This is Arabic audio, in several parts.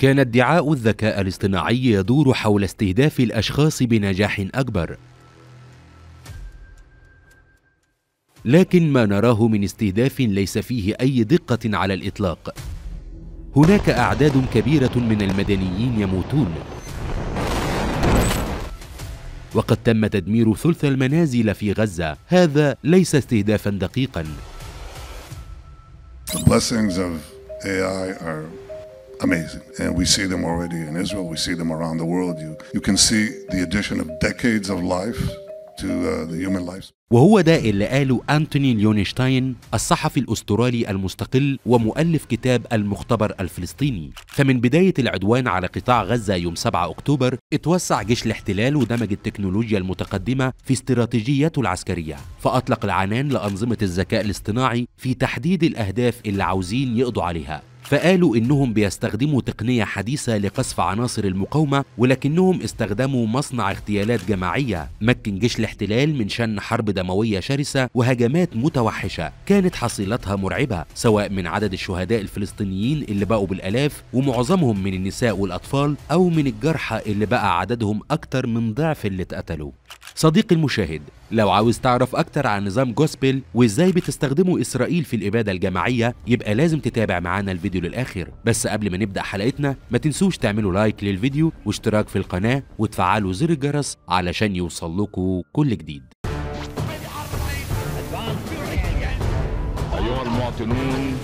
كان ادعاء الذكاء الاصطناعي يدور حول استهداف الاشخاص بنجاح اكبر لكن ما نراه من استهداف ليس فيه اي دقه على الاطلاق هناك اعداد كبيره من المدنيين يموتون وقد تم تدمير ثلث المنازل في غزه هذا ليس استهدافا دقيقا The blessings of AI are amazing. And we see them already in Israel, we see them around the world. You, you can see the addition of decades of life to uh, the human lives. وهو ده اللي قاله أنتوني ليونشتاين الصحفي الأسترالي المستقل ومؤلف كتاب المختبر الفلسطيني فمن بداية العدوان على قطاع غزة يوم 7 أكتوبر اتوسع جيش الاحتلال ودمج التكنولوجيا المتقدمة في استراتيجيته العسكرية فأطلق العنان لأنظمة الذكاء الاصطناعي في تحديد الأهداف اللي عاوزين يقضوا عليها فقالوا إنهم بيستخدموا تقنية حديثة لقصف عناصر المقاومة ولكنهم استخدموا مصنع اغتيالات جماعية مكن جيش الاحتلال من شن حرب دموية شرسة وهجمات متوحشة كانت حصيلتها مرعبة سواء من عدد الشهداء الفلسطينيين اللي بقوا بالآلاف ومعظمهم من النساء والأطفال أو من الجرحى اللي بقى عددهم أكتر من ضعف اللي اتقتلوا صديقي المشاهد لو عاوز تعرف أكتر عن نظام جوسبل وإزاي بتستخدمه إسرائيل في الإبادة الجماعية يبقى لازم تتابع معانا الفيديو الفيديو للاخر بس قبل ما نبدا حلقتنا ما تنسوش تعملوا لايك للفيديو واشتراك في القناه وتفعلوا زر الجرس علشان يوصل لكم كل جديد ايها المواطنون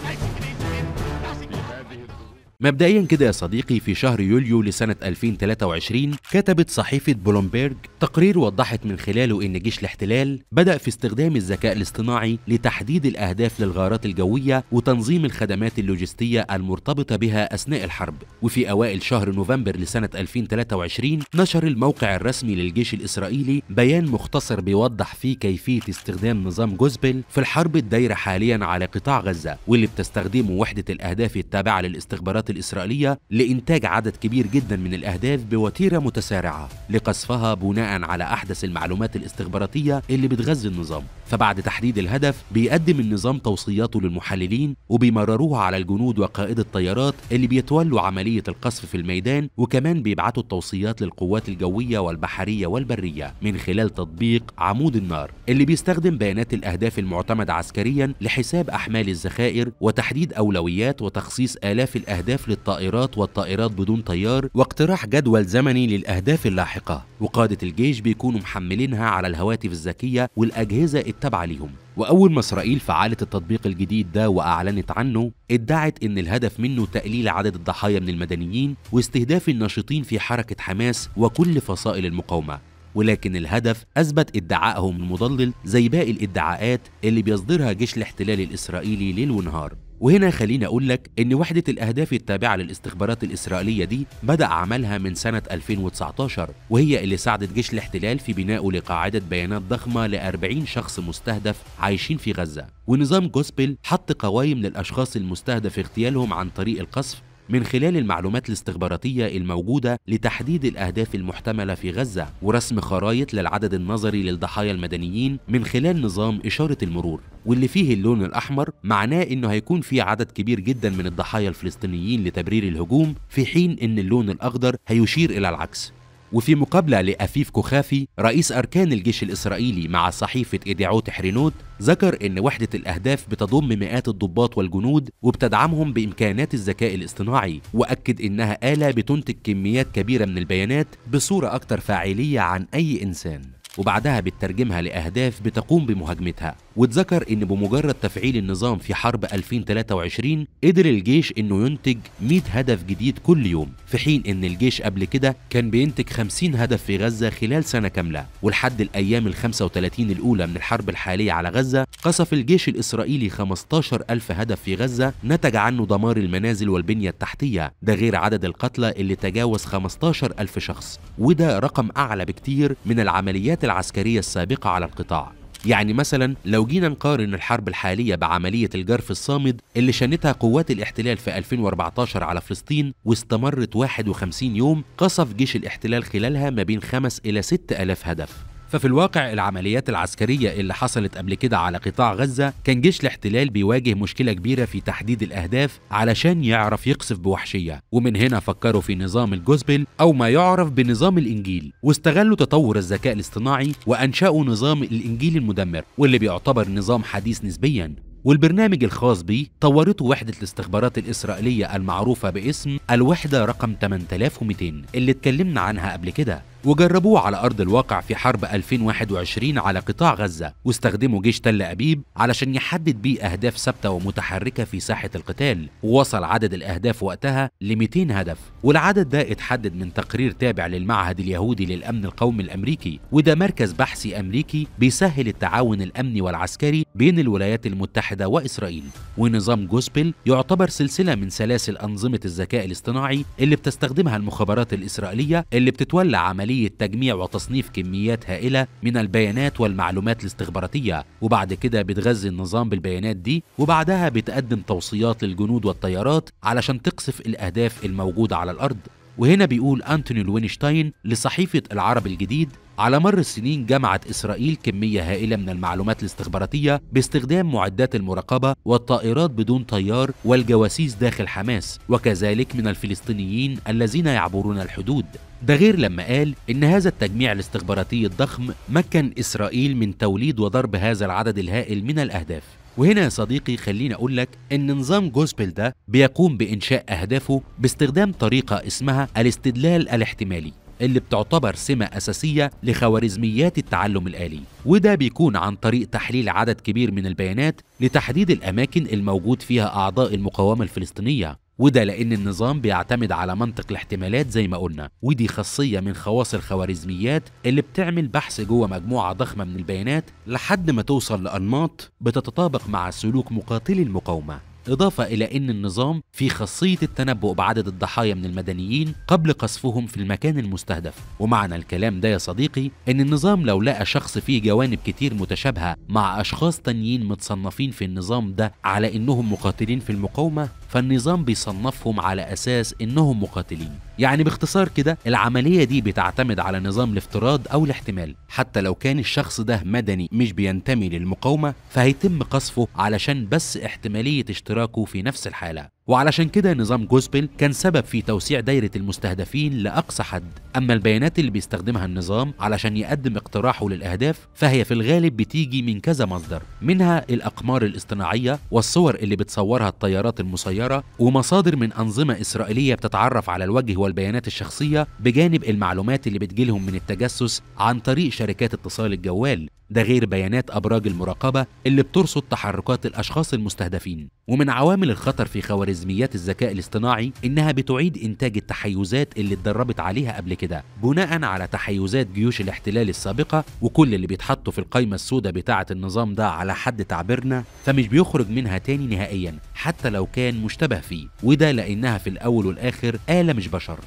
مبدئيا كده يا صديقي في شهر يوليو لسنة 2023 كتبت صحيفة بلومبيرج تقرير وضحت من خلاله إن جيش الاحتلال بدأ في استخدام الذكاء الاصطناعي لتحديد الأهداف للغارات الجوية وتنظيم الخدمات اللوجستية المرتبطة بها أثناء الحرب وفي أوائل شهر نوفمبر لسنة 2023 نشر الموقع الرسمي للجيش الإسرائيلي بيان مختصر بيوضح فيه كيفية استخدام نظام جوزبل في الحرب الدايرة حاليا على قطاع غزة واللي بتستخدمه وحدة الأهداف التابعة للاستخبارات الإسرائيلية لإنتاج عدد كبير جدا من الأهداف بوتيرة متسارعة لقصفها بناء على أحدث المعلومات الاستخباراتية اللي بتغذي النظام فبعد تحديد الهدف بيقدم النظام توصياته للمحللين وبيمرروها على الجنود وقائد الطيارات اللي بيتولوا عملية القصف في الميدان وكمان بيبعتوا التوصيات للقوات الجوية والبحرية والبرية من خلال تطبيق عمود النار اللي بيستخدم بيانات الأهداف المعتمدة عسكريا لحساب أحمال الذخائر وتحديد أولويات وتخصيص آلاف الأهداف أهداف للطائرات والطائرات بدون طيار واقتراح جدول زمني للأهداف اللاحقة وقادة الجيش بيكونوا محملينها على الهواتف الذكية والأجهزة التابعة ليهم وأول ما إسرائيل فعلت التطبيق الجديد ده وأعلنت عنه ادعت إن الهدف منه تقليل عدد الضحايا من المدنيين واستهداف الناشطين في حركة حماس وكل فصائل المقاومة ولكن الهدف أثبت ادعائهم المضلل زي باقي الادعاءات اللي بيصدرها جيش الاحتلال الإسرائيلي ليل ونهار وهنا خليني أقول لك إن وحدة الأهداف التابعة للاستخبارات الإسرائيلية دي بدأ عملها من سنة 2019 وهي اللي ساعدت جيش الاحتلال في بنائه لقاعدة بيانات ضخمة ل 40 شخص مستهدف عايشين في غزة ونظام جوسبل حط قوائم للأشخاص المستهدف اغتيالهم عن طريق القصف من خلال المعلومات الاستخباراتية الموجودة لتحديد الأهداف المحتملة في غزة ورسم خرائط للعدد النظري للضحايا المدنيين من خلال نظام إشارة المرور واللي فيه اللون الأحمر معناه إنه هيكون في عدد كبير جدا من الضحايا الفلسطينيين لتبرير الهجوم في حين إن اللون الأخضر هيشير إلى العكس وفي مقابلة لأفيف كوخافي رئيس أركان الجيش الإسرائيلي مع صحيفة إيديعوت حرينوت ذكر إن وحدة الأهداف بتضم مئات الضباط والجنود وبتدعمهم بإمكانات الذكاء الاصطناعي وأكد إنها آلة بتنتج كميات كبيرة من البيانات بصورة أكثر فاعلية عن أي إنسان وبعدها بتترجمها لأهداف بتقوم بمهاجمتها واتذكر ان بمجرد تفعيل النظام في حرب 2023 قدر الجيش انه ينتج 100 هدف جديد كل يوم في حين ان الجيش قبل كده كان بينتج 50 هدف في غزه خلال سنه كامله ولحد الايام ال 35 الاولى من الحرب الحاليه على غزه قصف الجيش الاسرائيلي 15000 هدف في غزه نتج عنه دمار المنازل والبنيه التحتيه ده غير عدد القتلى اللي تجاوز 15000 شخص وده رقم اعلى بكتير من العمليات العسكريه السابقه على القطاع يعني مثلا لو جينا نقارن الحرب الحالية بعملية الجرف الصامد اللي شنتها قوات الاحتلال في 2014 على فلسطين واستمرت 51 يوم قصف جيش الاحتلال خلالها ما بين 5 إلى 6 ألاف هدف ففي الواقع العمليات العسكرية اللي حصلت قبل كده على قطاع غزة كان جيش الاحتلال بيواجه مشكلة كبيرة في تحديد الأهداف علشان يعرف يقصف بوحشية ومن هنا فكروا في نظام الجوزبل أو ما يعرف بنظام الإنجيل واستغلوا تطور الذكاء الاصطناعي وأنشأوا نظام الإنجيل المدمر واللي بيعتبر نظام حديث نسبيا والبرنامج الخاص بيه طورته وحدة الاستخبارات الإسرائيلية المعروفة باسم الوحدة رقم 8200 اللي اتكلمنا عنها قبل كده وجربوه على أرض الواقع في حرب 2021 على قطاع غزة واستخدموا جيش تل أبيب علشان يحدد بيه أهداف ثابتة ومتحركة في ساحة القتال ووصل عدد الأهداف وقتها ل 200 هدف والعدد ده اتحدد من تقرير تابع للمعهد اليهودي للأمن القومي الأمريكي وده مركز بحثي أمريكي بيسهل التعاون الأمني والعسكري بين الولايات المتحدة وإسرائيل ونظام جوسبل يعتبر سلسلة من سلاسل أنظمة الذكاء الاصطناعي اللي بتستخدمها المخابرات الإسرائيلية اللي بتتولى عملية عملية تجميع وتصنيف كميات هائلة من البيانات والمعلومات الاستخباراتية وبعد كده بتغذي النظام بالبيانات دي وبعدها بتقدم توصيات للجنود والطيارات علشان تقصف الأهداف الموجودة على الأرض وهنا بيقول أنتوني لوينشتاين لصحيفة العرب الجديد على مر السنين جمعت إسرائيل كمية هائلة من المعلومات الاستخباراتية باستخدام معدات المراقبة والطائرات بدون طيار والجواسيس داخل حماس وكذلك من الفلسطينيين الذين يعبرون الحدود ده غير لما قال إن هذا التجميع الاستخباراتي الضخم مكن إسرائيل من توليد وضرب هذا العدد الهائل من الأهداف وهنا يا صديقي خليني أقول لك إن نظام جوسبل ده بيقوم بإنشاء أهدافه باستخدام طريقة اسمها الاستدلال الاحتمالي اللي بتعتبر سمة أساسية لخوارزميات التعلم الآلي وده بيكون عن طريق تحليل عدد كبير من البيانات لتحديد الأماكن الموجود فيها أعضاء المقاومة الفلسطينية وده لأن النظام بيعتمد على منطق الاحتمالات زي ما قلنا ودي خاصية من خواص الخوارزميات اللي بتعمل بحث جوه مجموعة ضخمة من البيانات لحد ما توصل لأنماط بتتطابق مع سلوك مقاتلي المقاومة إضافة إلى أن النظام في خاصية التنبؤ بعدد الضحايا من المدنيين قبل قصفهم في المكان المستهدف ومعنى الكلام ده يا صديقي أن النظام لو لقى شخص فيه جوانب كتير متشابهة مع أشخاص تانيين متصنفين في النظام ده على أنهم مقاتلين في المقاومة فالنظام بيصنفهم على أساس أنهم مقاتلين يعني باختصار كده العملية دي بتعتمد على نظام الافتراض أو الاحتمال حتى لو كان الشخص ده مدني مش بينتمي للمقاومة فهيتم قصفه علشان بس احتمالية اشتراك الاشتراك في نفس الحالة وعلشان كده نظام جوسبل كان سبب في توسيع دايرة المستهدفين لأقصى حد أما البيانات اللي بيستخدمها النظام علشان يقدم اقتراحه للأهداف فهي في الغالب بتيجي من كذا مصدر منها الأقمار الاصطناعية والصور اللي بتصورها الطيارات المسيرة ومصادر من أنظمة إسرائيلية بتتعرف على الوجه والبيانات الشخصية بجانب المعلومات اللي بتجيلهم من التجسس عن طريق شركات اتصال الجوال ده غير بيانات أبراج المراقبة اللي بترصد تحركات الأشخاص المستهدفين ومن عوامل الخطر في خوارزميات خوارزميات الذكاء الاصطناعي انها بتعيد انتاج التحيزات اللي اتدربت عليها قبل كده بناء على تحيزات جيوش الاحتلال السابقه وكل اللي بيتحطوا في القايمه السوداء بتاعه النظام ده على حد تعبيرنا فمش بيخرج منها تاني نهائيا حتى لو كان مشتبه فيه وده لانها في الاول والاخر اله مش بشر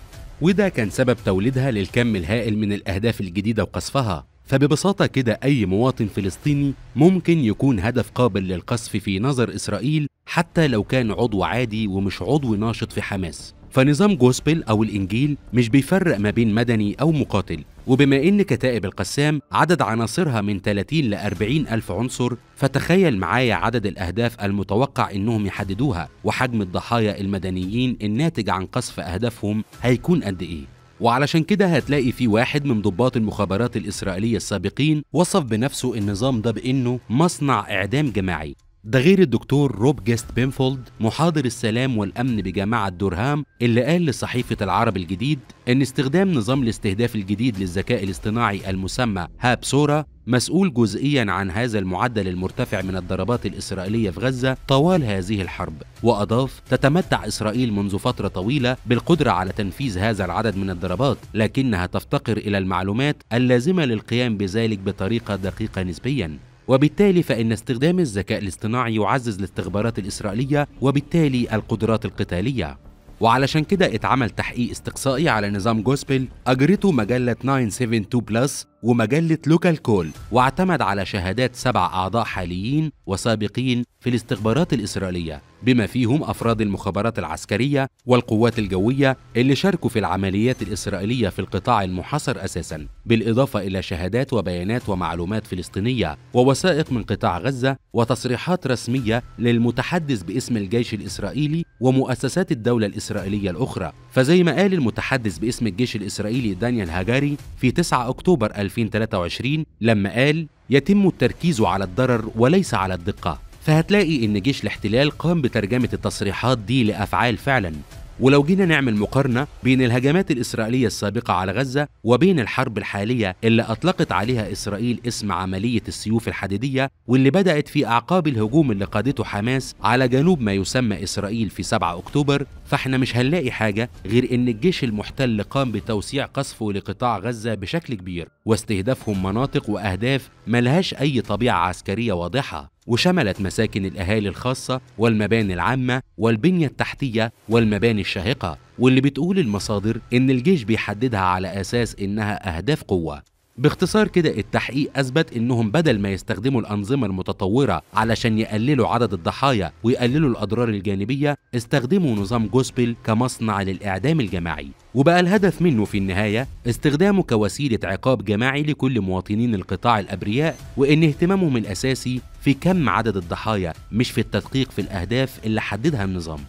وده كان سبب توليدها للكم الهائل من الاهداف الجديده وقصفها فببساطة كده أي مواطن فلسطيني ممكن يكون هدف قابل للقصف في نظر إسرائيل حتى لو كان عضو عادي ومش عضو ناشط في حماس فنظام جوسبل أو الإنجيل مش بيفرق ما بين مدني أو مقاتل وبما إن كتائب القسام عدد عناصرها من 30 ل 40 ألف عنصر فتخيل معايا عدد الأهداف المتوقع إنهم يحددوها وحجم الضحايا المدنيين الناتج عن قصف أهدافهم هيكون قد إيه وعلشان كده هتلاقي في واحد من ضباط المخابرات الإسرائيلية السابقين وصف بنفسه النظام ده بأنه مصنع إعدام جماعي ده غير الدكتور روب جيست بينفولد محاضر السلام والأمن بجامعة دورهام اللي قال لصحيفة العرب الجديد إن استخدام نظام الاستهداف الجديد للذكاء الاصطناعي المسمى هابسورا مسؤول جزئيا عن هذا المعدل المرتفع من الضربات الإسرائيلية في غزة طوال هذه الحرب وأضاف تتمتع إسرائيل منذ فترة طويلة بالقدرة على تنفيذ هذا العدد من الضربات لكنها تفتقر إلى المعلومات اللازمة للقيام بذلك بطريقة دقيقة نسبيا وبالتالي فإن استخدام الذكاء الاصطناعي يعزز الاستخبارات الإسرائيلية وبالتالي القدرات القتالية وعلشان كده اتعمل تحقيق استقصائي على نظام جوسبل أجرته مجلة 972 بلس ومجلة لوكال كول واعتمد على شهادات سبع أعضاء حاليين وسابقين في الاستخبارات الإسرائيلية بما فيهم أفراد المخابرات العسكرية والقوات الجوية اللي شاركوا في العمليات الإسرائيلية في القطاع المحاصر أساسا بالإضافة إلى شهادات وبيانات ومعلومات فلسطينية ووثائق من قطاع غزة وتصريحات رسمية للمتحدث باسم الجيش الإسرائيلي ومؤسسات الدولة الإسرائيلية الأخرى فزي ما قال المتحدث باسم الجيش الإسرائيلي دانيال هاجاري في 9 أكتوبر 2000 2023 لما قال يتم التركيز على الضرر وليس على الدقة فهتلاقي إن جيش الاحتلال قام بترجمة التصريحات دي لأفعال فعلا ولو جينا نعمل مقارنة بين الهجمات الإسرائيلية السابقة على غزة وبين الحرب الحالية اللي أطلقت عليها إسرائيل اسم عملية السيوف الحديدية واللي بدأت في أعقاب الهجوم اللي قادته حماس على جنوب ما يسمى إسرائيل في 7 أكتوبر فاحنا مش هنلاقي حاجة غير إن الجيش المحتل قام بتوسيع قصفه لقطاع غزة بشكل كبير واستهدافهم مناطق وأهداف ملهاش أي طبيعة عسكرية واضحة وشملت مساكن الأهالي الخاصة والمباني العامة والبنية التحتية والمباني الشاهقة واللي بتقول المصادر إن الجيش بيحددها على أساس إنها أهداف قوة باختصار كده التحقيق أثبت إنهم بدل ما يستخدموا الأنظمة المتطورة علشان يقللوا عدد الضحايا ويقللوا الأضرار الجانبية استخدموا نظام جوسبل كمصنع للإعدام الجماعي وبقى الهدف منه في النهاية استخدامه كوسيلة عقاب جماعي لكل مواطنين القطاع الأبرياء وإن اهتمامهم الأساسي في كم عدد الضحايا مش في التدقيق في الأهداف اللي حددها النظام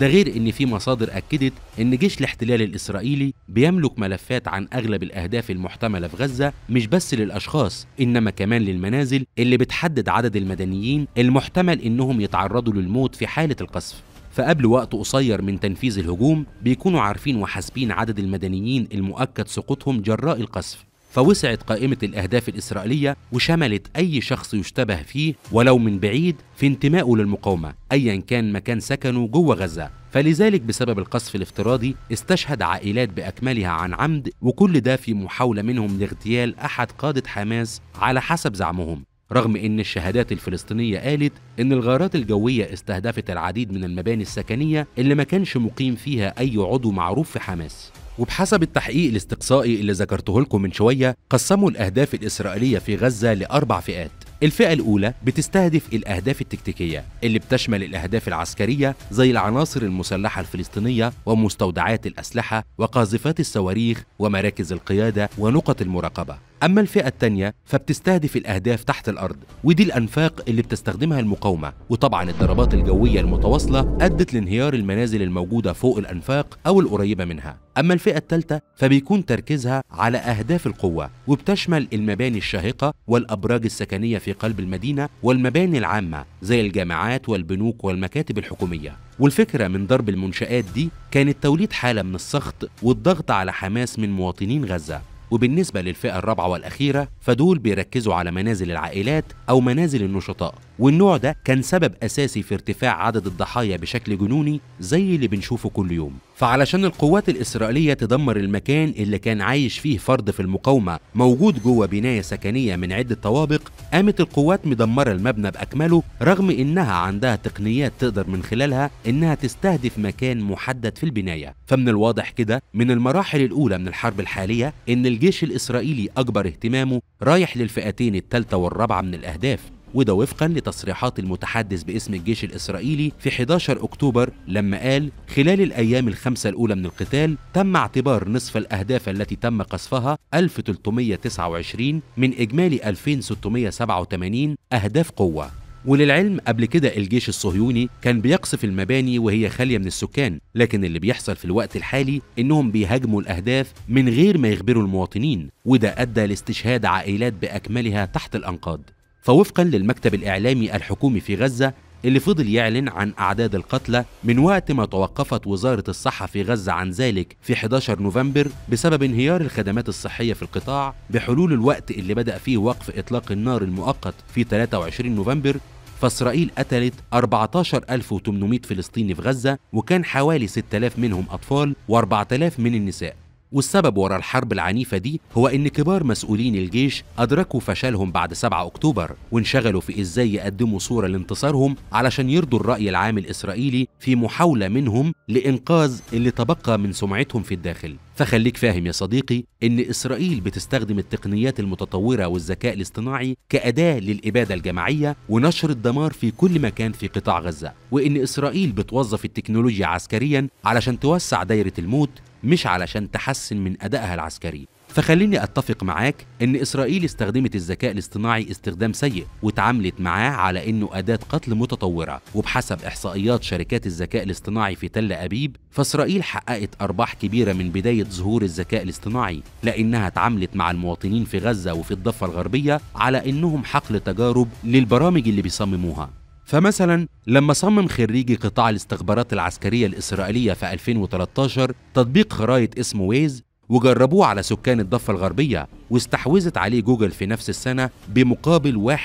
ده غير ان في مصادر اكدت ان جيش الاحتلال الاسرائيلي بيملك ملفات عن اغلب الاهداف المحتمله في غزه مش بس للاشخاص انما كمان للمنازل اللي بتحدد عدد المدنيين المحتمل انهم يتعرضوا للموت في حاله القصف فقبل وقت قصير من تنفيذ الهجوم بيكونوا عارفين وحاسبين عدد المدنيين المؤكد سقوطهم جراء القصف فوسعت قائمة الأهداف الإسرائيلية وشملت أي شخص يشتبه فيه ولو من بعيد في انتمائه للمقاومة أيا كان مكان سكنه جوه غزة فلذلك بسبب القصف الافتراضي استشهد عائلات بأكملها عن عمد وكل ده في محاولة منهم لاغتيال أحد قادة حماس على حسب زعمهم رغم ان الشهادات الفلسطينيه قالت ان الغارات الجويه استهدفت العديد من المباني السكنيه اللي ما كانش مقيم فيها اي عضو معروف في حماس وبحسب التحقيق الاستقصائي اللي ذكرته لكم من شوية قسموا الأهداف الإسرائيلية في غزة لأربع فئات الفئة الأولى بتستهدف الأهداف التكتيكية اللي بتشمل الأهداف العسكرية زي العناصر المسلحة الفلسطينية ومستودعات الأسلحة وقاذفات الصواريخ ومراكز القيادة ونقط المراقبة أما الفئة الثانية فبتستهدف الأهداف تحت الأرض ودي الأنفاق اللي بتستخدمها المقاومة وطبعا الضربات الجوية المتواصلة أدت لانهيار المنازل الموجودة فوق الأنفاق أو القريبة منها أما الفئة الثالثة فبيكون تركيزها على أهداف القوة وبتشمل المباني الشاهقة والأبراج السكنية في قلب المدينة والمباني العامة زي الجامعات والبنوك والمكاتب الحكومية والفكرة من ضرب المنشآت دي كانت توليد حالة من السخط والضغط على حماس من مواطنين غزة وبالنسبة للفئة الرابعة والأخيرة فدول بيركزوا على منازل العائلات أو منازل النشطاء والنوع ده كان سبب أساسي في ارتفاع عدد الضحايا بشكل جنوني زي اللي بنشوفه كل يوم فعلشان القوات الإسرائيلية تدمر المكان اللي كان عايش فيه فرد في المقاومة موجود جوه بناية سكنية من عدة طوابق قامت القوات مدمرة المبنى بأكمله رغم إنها عندها تقنيات تقدر من خلالها إنها تستهدف مكان محدد في البناية فمن الواضح كده من المراحل الأولى من الحرب الحالية إن الجيش الإسرائيلي أكبر اهتمامه رايح للفئتين الثالثة والرابعة من الأهداف وده وفقا لتصريحات المتحدث باسم الجيش الإسرائيلي في 11 أكتوبر لما قال خلال الأيام الخمسة الأولى من القتال تم اعتبار نصف الأهداف التي تم قصفها 1329 من إجمالي 2687 أهداف قوة وللعلم قبل كده الجيش الصهيوني كان بيقصف المباني وهي خاليه من السكان لكن اللي بيحصل في الوقت الحالي انهم بيهاجموا الاهداف من غير ما يخبروا المواطنين وده ادى لاستشهاد عائلات باكملها تحت الانقاض فوفقا للمكتب الاعلامي الحكومي في غزه اللي فضل يعلن عن أعداد القتلى من وقت ما توقفت وزارة الصحة في غزة عن ذلك في 11 نوفمبر بسبب انهيار الخدمات الصحية في القطاع بحلول الوقت اللي بدأ فيه وقف إطلاق النار المؤقت في 23 نوفمبر فإسرائيل قتلت 14800 فلسطيني في غزة وكان حوالي 6000 منهم أطفال و4000 من النساء والسبب وراء الحرب العنيفة دي هو إن كبار مسؤولين الجيش أدركوا فشلهم بعد 7 أكتوبر وانشغلوا في إزاي يقدموا صورة لانتصارهم علشان يرضوا الرأي العام الإسرائيلي في محاولة منهم لإنقاذ اللي تبقى من سمعتهم في الداخل فخليك فاهم يا صديقي إن إسرائيل بتستخدم التقنيات المتطورة والذكاء الاصطناعي كأداة للإبادة الجماعية ونشر الدمار في كل مكان في قطاع غزة وإن إسرائيل بتوظف التكنولوجيا عسكريا علشان توسع دايرة الموت مش علشان تحسن من أدائها العسكري فخليني أتفق معاك إن إسرائيل استخدمت الذكاء الاصطناعي استخدام سيء واتعاملت معاه على إنه أداة قتل متطورة وبحسب إحصائيات شركات الذكاء الاصطناعي في تل أبيب فإسرائيل حققت أرباح كبيرة من بداية ظهور الذكاء الاصطناعي لأنها اتعاملت مع المواطنين في غزة وفي الضفة الغربية على إنهم حقل تجارب للبرامج اللي بيصمموها فمثلا لما صمم خريجي قطاع الاستخبارات العسكرية الإسرائيلية في 2013 تطبيق خرائط اسمه ويز وجربوه على سكان الضفة الغربية واستحوذت عليه جوجل في نفس السنة بمقابل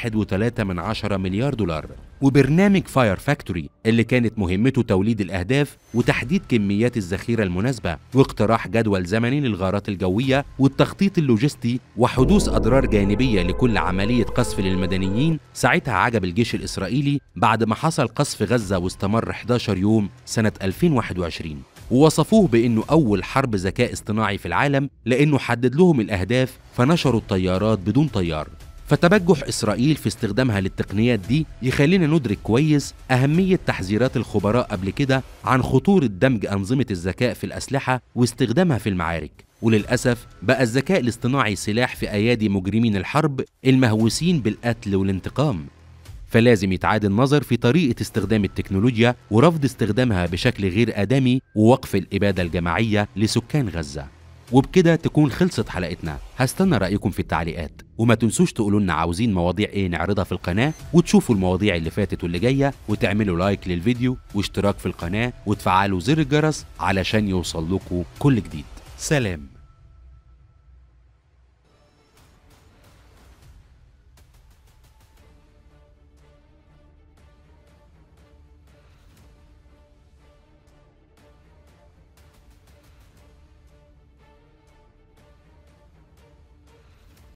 1.3 من عشرة مليار دولار وبرنامج فاير فاكتوري اللي كانت مهمته توليد الأهداف وتحديد كميات الذخيرة المناسبة واقتراح جدول زمني للغارات الجوية والتخطيط اللوجستي وحدوث أضرار جانبية لكل عملية قصف للمدنيين ساعتها عجب الجيش الإسرائيلي بعد ما حصل قصف غزة واستمر 11 يوم سنة 2021 ووصفوه بأنه أول حرب ذكاء اصطناعي في العالم لأنه حدد لهم الأهداف فنشروا الطيارات بدون طيار فتبجح إسرائيل في استخدامها للتقنيات دي يخلينا ندرك كويس أهمية تحذيرات الخبراء قبل كده عن خطورة دمج أنظمة الذكاء في الأسلحة واستخدامها في المعارك وللأسف بقى الذكاء الاصطناعي سلاح في أيادي مجرمين الحرب المهووسين بالقتل والانتقام فلازم يتعاد النظر في طريقة استخدام التكنولوجيا ورفض استخدامها بشكل غير آدمي ووقف الإبادة الجماعية لسكان غزة وبكده تكون خلصت حلقتنا هستنى رأيكم في التعليقات وما تنسوش تقولوا لنا عاوزين مواضيع ايه نعرضها في القناة وتشوفوا المواضيع اللي فاتت واللي جاية وتعملوا لايك للفيديو واشتراك في القناة وتفعلوا زر الجرس علشان يوصل لكم كل جديد سلام